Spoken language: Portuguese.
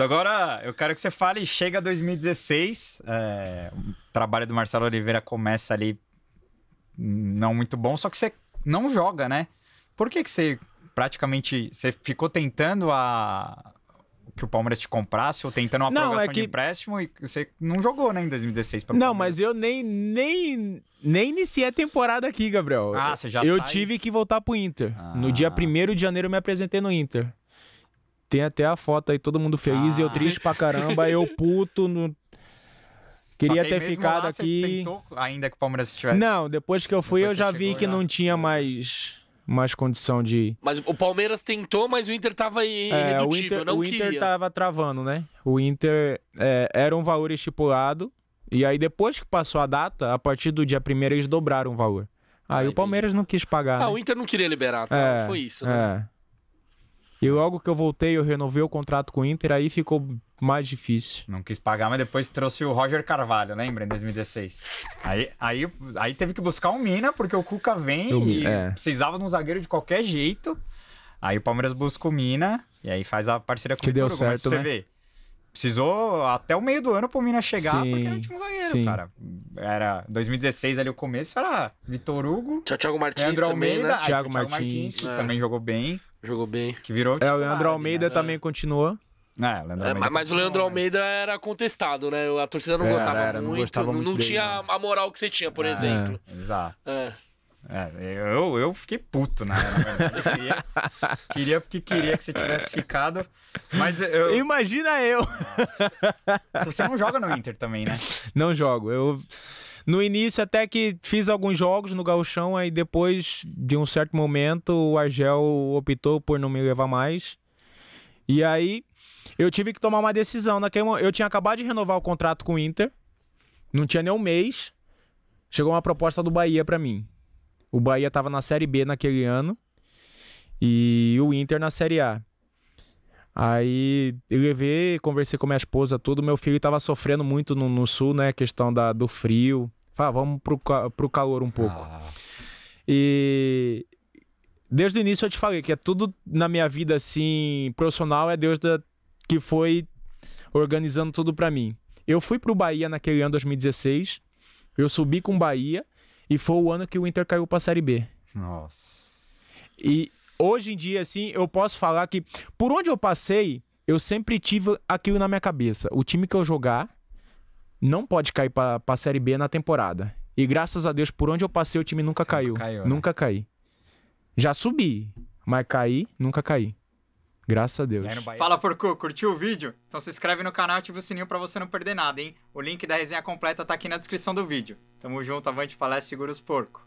Agora, eu quero que você fale, chega 2016, é, o trabalho do Marcelo Oliveira começa ali hum, não muito bom, só que você não joga, né? Por que, que você praticamente, você ficou tentando a, que o Palmeiras te comprasse ou tentando uma não, prorrogação é que... de empréstimo e você não jogou, né, em 2016. Não, Palmeiras. mas eu nem, nem, nem iniciei a temporada aqui, Gabriel. Ah, você já Eu sai... tive que voltar pro Inter. Ah. No dia 1 de janeiro eu me apresentei no Inter. Tem até a foto aí, todo mundo feliz ah. e eu ah. triste pra caramba, eu puto. No... Queria ter ficado lá, aqui. ainda que o Palmeiras estivesse? Não, depois que eu fui, depois eu já vi que já... não tinha é. mais mais condição de. Mas o Palmeiras tentou, mas o Inter tava irredutível, é, o Inter, não o Inter queria. tava travando, né? O Inter é, era um valor estipulado, e aí depois que passou a data, a partir do dia primeiro eles dobraram o valor. Aí ah, o Palmeiras não quis pagar. Ah, né? o Inter não queria liberar, tá? É, Foi isso, é. né? É. E logo que eu voltei, eu renovei o contrato com o Inter, aí ficou mais difícil. Não quis pagar, mas depois trouxe o Roger Carvalho, lembra? Em 2016. Aí, aí, aí teve que buscar um Mina, porque o Cuca vem eu, e é. precisava de um zagueiro de qualquer jeito. Aí o Palmeiras busca o Mina e aí faz a parceria com que o deu Turugo, certo, mas né? ver. Precisou até o meio do ano pro Mina chegar, sim, porque era o último zagueiro, sim. cara. Era 2016 ali o começo, era Vitor Hugo. Tinha Thiago Martins Leandro também, né? Almeida, né? Thiago, Thiago Martins, Martins que é. também jogou bem. Jogou bem. Que virou. É, o Leandro Almeida né? também continuou. É, Leandro é, mas o Leandro Almeida era contestado, né? A torcida não era, é, gostava era, muito. Não, gostava muito não dele, tinha né? a moral que você tinha, por é, exemplo. Exato. É. eu, eu fiquei puto, né? queria, queria porque queria que você tivesse ficado. Mas eu. Imagina eu! Você não joga no Inter também, né? Não jogo. Eu. No início até que fiz alguns jogos no gauchão, aí depois de um certo momento o Argel optou por não me levar mais. E aí eu tive que tomar uma decisão. Naquele eu tinha acabado de renovar o contrato com o Inter, não tinha nem um mês, chegou uma proposta do Bahia para mim. O Bahia estava na Série B naquele ano e o Inter na Série A. Aí eu levei, conversei com minha esposa, tudo. Meu filho estava sofrendo muito no, no, sul, né? Questão da, do frio. Falei, ah, vamos pro, pro calor um pouco. Ah. E desde o início eu te falei que é tudo na minha vida, assim, profissional, é Deus da, que foi organizando tudo para mim. Eu fui pro Bahia naquele ano 2016. Eu subi com o Bahia e foi o ano que o Inter caiu pra Série B. Nossa. E hoje em dia, assim, eu posso falar que por onde eu passei, eu sempre tive aquilo na minha cabeça. O time que eu jogar não pode cair pra, pra Série B na temporada. E graças a Deus, por onde eu passei, o time nunca caiu. caiu né? Nunca caí. Já subi, mas caí, nunca caí. Graças a Deus. Fala, Porcu, curtiu o vídeo? Então se inscreve no canal e ativa o sininho para você não perder nada, hein? O link da resenha completa tá aqui na descrição do vídeo. Tamo junto, avante, palestra, segura os porco.